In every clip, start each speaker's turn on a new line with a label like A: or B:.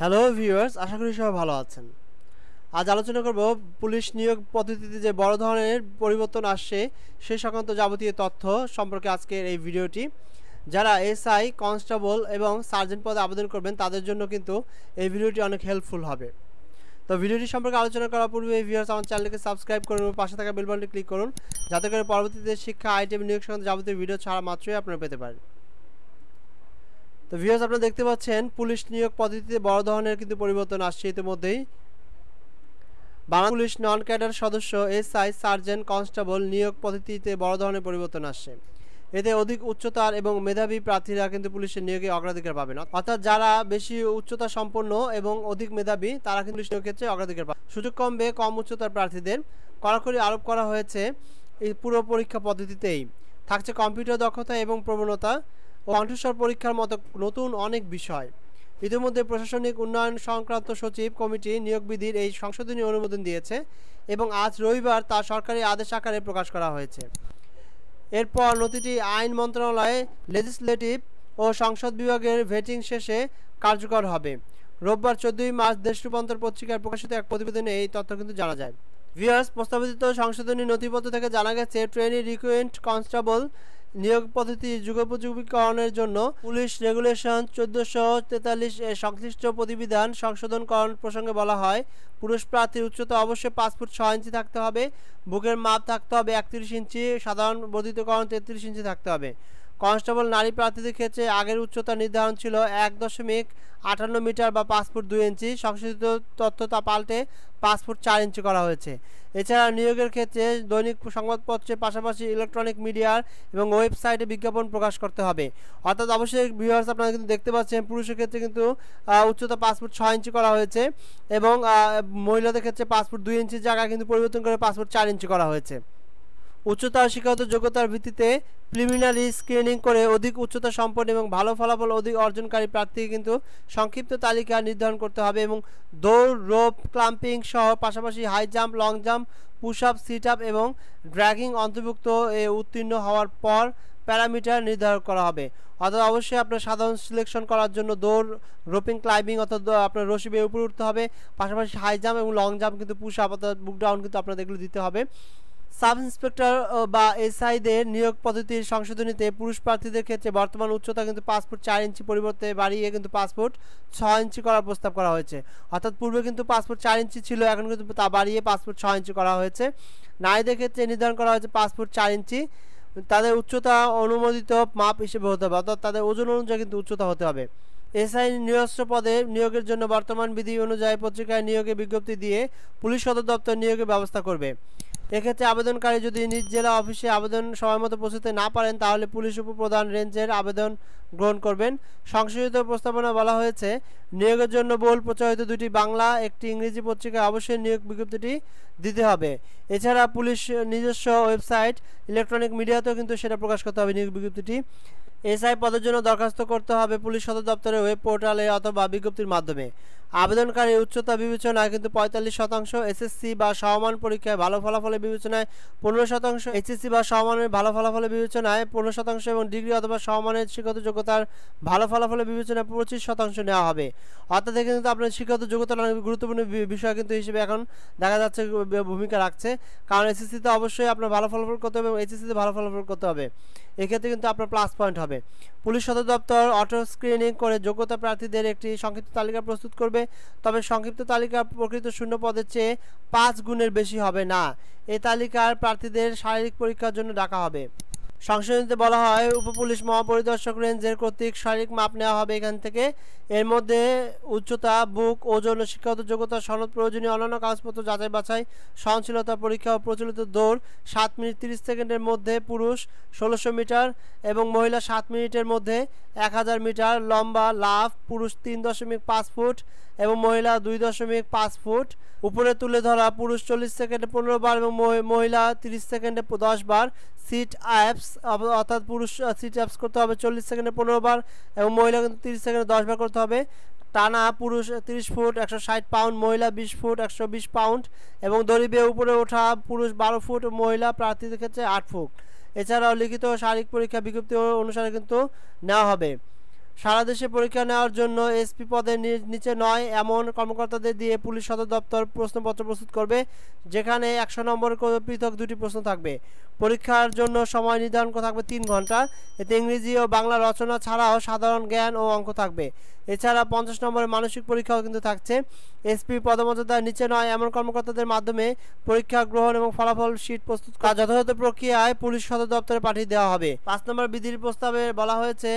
A: hello viewers আশা করি সবাই ভালো আছেন আজ আলোচনা করব পুলিশ নিয়োগ পদ্ধতিতে যে বড় ধরনের পরিবর্তন আসছে সে সংক্রান্ত যাবতীয় তথ্য সম্পর্কে আজকের এই ভিডিওটি যারা এসআই কনস্টেবল এবং সার্জেন্ট পদে আবেদন করবেন তাদের জন্য কিন্তু এই ভিডিওটি অনেক হেল্পফুল হবে তো ভিডিওটি সম্পর্কে আলোচনা করার পূর্বে এই ভিউয়ার্স আমার চ্যানেলকে সাবস্ক্রাইব করুন এবং পাশে থাকা বেলবনটি ক্লিক করুন যাতে করে পরবর্তীতে শিক্ষা আইটেম নিয়োগ সংক্রান্ত যাবতীয় ভিডিও ছাড়া মাত্রই আপনারা পেতে পারেন তো ভিউয়ার্স আপনারা দেখতে পাচ্ছেন পুলিশ নিয়োগ পদ্ধতিতে বড় ধরনের কিন্তু পরিবর্তন আসছে ইতিমধ্যেই বাংলা পুলিশ নন ক্যাডার সদস্য এসআই সার্জেন্ট কনস্টেবল নিয়োগ পদ্ধতিতে বড় ধরনের পরিবর্তন আসছে এতে অধিক উচ্চতার এবং মেধাবী প্রার্থীরা কিন্তু পুলিশের নিয়োগে অগ্রাধিকার পাবেন অর্থাৎ যারা বেশি উচ্চতা সম্পন্ন এবং অধিক মেধাবী তারা কিন্তু পুলিশ নিয়োগ ক্ষেত্রে অগ্রাধিকার পাবে সুযোগ কমবে কম উচ্চতার প্রার্থীদের কড়াকড়ি আরোপ করা হয়েছে এই পুরো পরীক্ষা পদ্ধতিতেই থাকছে কম্পিউটার দক্ষতা এবং প্রবণতা কণ্ঠস্বর পরীক্ষার মতো নতুন অনেক বিষয় ইতিমধ্যে প্রশাসনিক উন্নয়ন সংক্রান্ত সচিব কমিটি নিয়োগ বিধির এই সংশোধনী অনুমোদন দিয়েছে এবং আজ রবিবার তা সরকারি আদেশ আকারে প্রকাশ করা হয়েছে এরপর নথিটি আইন মন্ত্রণালয়ে লেজিসলেটিভ ও সংসদ বিভাগের ভেটিং শেষে কার্যকর হবে রোববার চোদ্দই মার্চ দেশ রূপান্তর পত্রিকায় প্রকাশিত এক প্রতিবেদনে এই তথ্য কিন্তু জানা যায় ভিয়ার্স প্রস্তাবিত সংশোধনী নথিপত্র থেকে জানা গেছে ট্রেনি রিকুয়েন্ট কনস্টেবল নিয়োগ পদ্ধতি যুগোপযোগীকরণের জন্য পুলিশ রেগুলেশন চোদ্দশো তেতাল্লিশ এর সংশ্লিষ্ট প্রতিবিধান সংশোধনকরণ প্রসঙ্গে বলা হয় পুরুষ প্রার্থীর উচ্চতা অবশ্যই পাঁচ ফুট ছয় ইঞ্চি থাকতে হবে বুকের মাপ থাকতে হবে একত্রিশ ইঞ্চি সাধারণ বর্ধিতকরণ তেত্রিশ ইঞ্চি থাকতে হবে কনস্টেবল নারী প্রার্থীদের ক্ষেত্রে আগের উচ্চতা নির্ধারণ ছিল এক দশমিক আটান্ন মিটার বা পাসপোর্ট দুই ইঞ্চি সংশোধিত তথ্য তা পাল্টে পাসপোর্ট চার ইঞ্চি করা হয়েছে এছাড়া নিয়োগের ক্ষেত্রে দৈনিক সংবাদপত্রের পাশাপাশি ইলেকট্রনিক মিডিয়ার এবং ওয়েবসাইটে বিজ্ঞাপন প্রকাশ করতে হবে অর্থাৎ অবশ্যই ভিউয়ার্স আপনারা কিন্তু দেখতে পাচ্ছেন পুরুষের ক্ষেত্রে কিন্তু উচ্চতা পাসপোর্ট ছয় ইঞ্চি করা হয়েছে এবং মহিলাদের ক্ষেত্রে পাসপোর্ট দুই ইঞ্চির জায়গা কিন্তু পরিবর্তন করে পাসপোর্ট চার ইঞ্চি করা হয়েছে উচ্চতা শিক্ষাগত যোগ্যতার ভিত্তিতে প্রিলিমিনারি স্ক্রিনিং করে অধিক উচ্চতা সম্পন্ন এবং ভালো ফলাফল অধিক অর্জনকারী প্রার্থীকে কিন্তু সংক্ষিপ্ত তালিকা নির্ধারণ করতে হবে এবং দৌড় রোপ ক্লাম্পিং সহ পাশাপাশি high jump long jump push up sit up এবং ড্র্যাগিং অন্তর্ভুক্ত এ উত্তীর্ণ হওয়ার পর প্যারামিটার নির্ধারণ করা হবে অর্থাৎ অবশ্যই আপনার সাধারণ সিলেকশন করার জন্য দৌড় রোপিং ক্লাইম্বিং অর্থাৎ আপনার রশি বেয়ে উপরে উঠতে হবে পাশাপাশি হাই জাম্প এবং লং জাম্প কিন্তু পুশ আপ অর্থাৎ বুক ডাউন কিন্তু আপনাদের এগুলো দিতে হবে সাব ইন্সপেক্টর বা এসআইদের নিয়োগ পদ্ধতির সংশোধনীতে পুরুষ প্রার্থীদের ক্ষেত্রে বর্তমান উচ্চতা কিন্তু পাসপোর্ট চার ইঞ্চি পরিবর্তে বাড়িয়ে কিন্তু পাসপোর্ট ছয় ছ ইঞ্চি করার প্রস্তাব করা হয়েছে অর্থাৎ পূর্বে কিন্তু পাসপোর্ট চার ইঞ্চি ছিল এখন কিন্তু তা বাড়িয়ে পাসপোর্ট ছ ইঞ্চি করা হয়েছে নারীদের ক্ষেত্রে নির্ধারণ করা হয়েছে পাসপোর্ট চার ইঞ্চি তাদের উচ্চতা অনুমোদিত মাপ হিসেবে হতে হবে অর্থাৎ তাদের ওজন অনুযায়ী কিন্তু উচ্চতা হতে হবে এসআই নিরস্ত্র পদে নিয়োগের জন্য বর্তমান বিধি অনুযায়ী পত্রিকায় নিয়োগে বিজ্ঞপ্তি দিয়ে পুলিশ সদর দপ্তর নিয়োগের ব্যবস্থা করবে এক্ষেত্রে আবেদনকারী যদি নিজ জেলা অফিসে আবেদন সময়মতো পৌঁছতে না পারেন তাহলে পুলিশ উপপ্রধান রেঞ্জের আবেদন গ্রহণ করবেন সংশোধিত প্রস্তাবনা বলা হয়েছে নিয়োগের জন্য বোল প্রচারিত দুটি বাংলা একটি ইংরেজি পত্রিকায় অবশ্যই নিয়োগ বিজ্ঞপ্তিটি দিতে হবে এছাড়া পুলিশ নিজস্ব ওয়েবসাইট ইলেকট্রনিক মিডিয়াতেও কিন্তু সেটা প্রকাশ করতে হবে নিয়োগ বিজ্ঞপ্তিটি এসআই পদের জন্য দরখাস্ত করতে হবে পুলিশ সদর দপ্তরের ওয়েব পোর্টালে অথবা বিজ্ঞপ্তির মাধ্যমে আবেদনকারীর উচ্চতা বিবেচনায় কিন্তু পঁয়তাল্লিশ শতাংশ এসএসসি বা সমান পরীক্ষায় ভালো ফলাফলের বিবেচনায় পনেরো শতাংশ এইচএসসি বা সমানের ভালো ফলাফলের বিবেচনায় পনেরো শতাংশ এবং ডিগ্রি অথবা সমানের শিক্ষাগত যোগ্যতার ভালো ফলাফলের বিবেচনায় পঁচিশ শতাংশ নেওয়া হবে অর্থাৎ এখানে কিন্তু আপনার শিক্ষাগত যোগ্যতা অনেক গুরুত্বপূর্ণ বিষয় কিন্তু হিসেবে এখন দেখা যাচ্ছে ভূমিকা রাখছে কারণ এসএসসিতে অবশ্যই আপনার ভালো ফলাফল করতে হবে এবং এইচএসসিতে ভালো ফলাফল করতে হবে এক্ষেত্রে কিন্তু আপনার প্লাস পয়েন্ট হবে পুলিশ সদর দপ্তর অটো স্ক্রিনিং করে যোগ্যতা প্রার্থীদের একটি সংক্ষিপ্ত তালিকা প্রস্তুত করবে হবে তবে সংক্ষিপ্ত তালিকার প্রকৃত শূন্য পদের চেয়ে পাঁচ গুণের বেশি হবে না এ তালিকার প্রার্থীদের শারীরিক পরীক্ষার জন্য ডাকা হবে সংশোধনীতে বলা হয় উপপুলিশ মহাপরিদর্শক রেঞ্জের কর্তৃক শারীরিক মাপ নেওয়া হবে এখান থেকে এর মধ্যে উচ্চতা বুক ওজন ও শিক্ষাগত যোগ্যতা সনদ প্রয়োজনীয় অন্যান্য কাগজপত্র যাচাই বাছাই সহনশীলতা পরীক্ষা ও প্রচলিত দৌড় সাত মিনিট তিরিশ সেকেন্ডের মধ্যে পুরুষ ষোলোশো মিটার এবং মহিলা সাত মিনিটের মধ্যে এক হাজার মিটার লম্বা লাভ পুরুষ তিন দশমিক পাঁচ ফুট এবং মহিলা দুই দশমিক পাঁচ ফুট উপরে তুলে ধরা পুরুষ চল্লিশ সেকেন্ডে পনেরো বার এবং মহিলা তিরিশ সেকেন্ডে দশ বার সিট অ্যাপস অর্থাৎ পুরুষ সিট অ্যাপস করতে হবে চল্লিশ সেকেন্ডে পনেরো বার এবং মহিলা কিন্তু তিরিশ সেকেন্ডে দশ বার করতে হবে টানা পুরুষ তিরিশ ফুট একশো ষাট পাউন্ড মহিলা বিশ ফুট একশো বিশ পাউন্ড এবং দরিবে উপরে ওঠা পুরুষ বারো ফুট মহিলা প্রার্থীদের ক্ষেত্রে আট ফুট এছাড়াও লিখিত শারীরিক পরীক্ষা বিজ্ঞপ্তি অনুসারে কিন্তু নেওয়া হবে সারা দেশে পরীক্ষা নেওয়ার জন্য এসপি পদের নিচে নয় এমন কর্মকর্তাদের দিয়ে পুলিশ সদর দপ্তর প্রশ্নপত্র প্রস্তুত করবে যেখানে একশো নম্বর পৃথক দুটি প্রশ্ন থাকবে পরীক্ষার জন্য সময় নির্ধারণ থাকবে তিন ঘন্টা এতে ইংরেজি ও বাংলা রচনা ছাড়াও সাধারণ জ্ঞান ও অঙ্ক থাকবে এছাড়া পঞ্চাশ নম্বরের মানসিক পরীক্ষাও কিন্তু থাকছে এসপি পদমর্যাদার নিচে নয় এমন কর্মকর্তাদের মাধ্যমে পরীক্ষা গ্রহণ এবং ফলাফল শীট প্রস্তুত যথাযথ প্রক্রিয়ায় পুলিশ সদর দপ্তরে পাঠিয়ে দেওয়া হবে পাঁচ নম্বর বিধির প্রস্তাবে বলা হয়েছে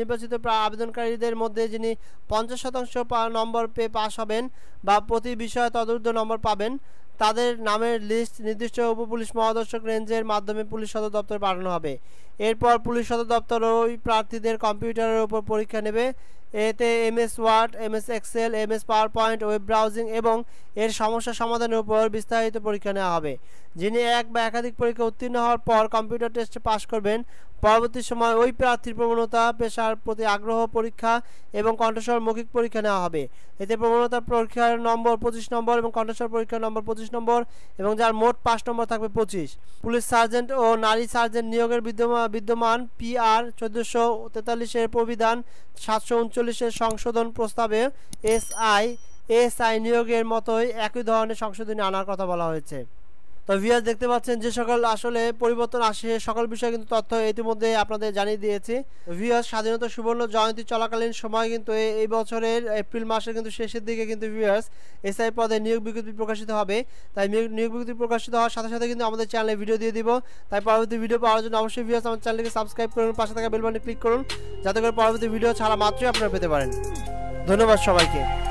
A: নির্বাচিত আবেদনকারীদের মধ্যে যিনি পঞ্চাশ শতাংশ নম্বর পেয়ে পাশ হবেন বা প্রতি বিষয়ে তদুর্ধ নম্বর পাবেন তাদের নামের লিস্ট নির্দিষ্ট উপ পুলিশ মহাদর্শক রেঞ্জের মাধ্যমে পুলিশ সদর দপ্তরে পাঠানো হবে এরপর পুলিশ সদর দপ্তর ওই প্রার্থীদের কম্পিউটারের উপর পরীক্ষা নেবে এতে MS Word MS Excel MS PowerPoint web browsing এবং এর সমস্যা সমাধানের উপর বিস্তারিত পরীক্ষা নেওয়া হবে যিনি এক বা একাধিক পরীক্ষা উত্তীর্ণ হওয়ার পর কম্পিউটার টেস্টে পাশ করবেন পরবর্তী সময় ওই প্রার্থীর প্রবণতা পেশার প্রতি আগ্রহ পরীক্ষা এবং কণ্ঠস্বর মৌখিক পরীক্ষা নেওয়া হবে এতে প্রবণতা পরীক্ষার নম্বর পঁচিশ নম্বর এবং কণ্ঠস্বর পরীক্ষার নম্বর পঁচিশ নম্বর এবং যার মোট পাঁচ নম্বর থাকবে পঁচিশ পুলিশ সার্জেন্ট ও নারী সার্জেন্ট নিয়োগের বিদ্যমান বিদ্যমান পিআর চোদ্দোশো তেতাল্লিশের প্রবিধান সাতশো উনচল্লিশের সংশোধন প্রস্তাবে এস আই এস আই নিয়োগের মতোই একই ধরনের সংশোধনী আনার কথা বলা হয়েছে তো ভিয়াস দেখতে পাচ্ছেন যে সকল আসলে পরিবর্তন আসে সকল বিষয়ে কিন্তু তথ্য ইতিমধ্যে আপনাদের জানিয়ে দিয়েছি ভিয়াস স্বাধীনতা সুবর্ণ জয়ন্তী চলাকালীন সময় কিন্তু এই বছরের এপ্রিল মাসের কিন্তু শেষের দিকে কিন্তু এস এসআই পদে নিয়োগ বিজ্ঞপ্তি প্রকাশিত হবে তাই নিয়োগ বিজ্ঞপ্তি প্রকাশিত হওয়ার সাথে সাথে কিন্তু আমাদের চ্যানেলে ভিডিও দিয়ে দিব তাই পরবর্তী ভিডিও পাওয়ার জন্য অবশ্যই ভিয়ার্স আমার চ্যানেলকে সাবস্ক্রাইব করুন পাশে থাকা বেলবানে ক্লিক করুন যাতে করে পরবর্তী ভিডিও ছাড়া মাত্রই আপনারা পেতে পারেন ধন্যবাদ সবাইকে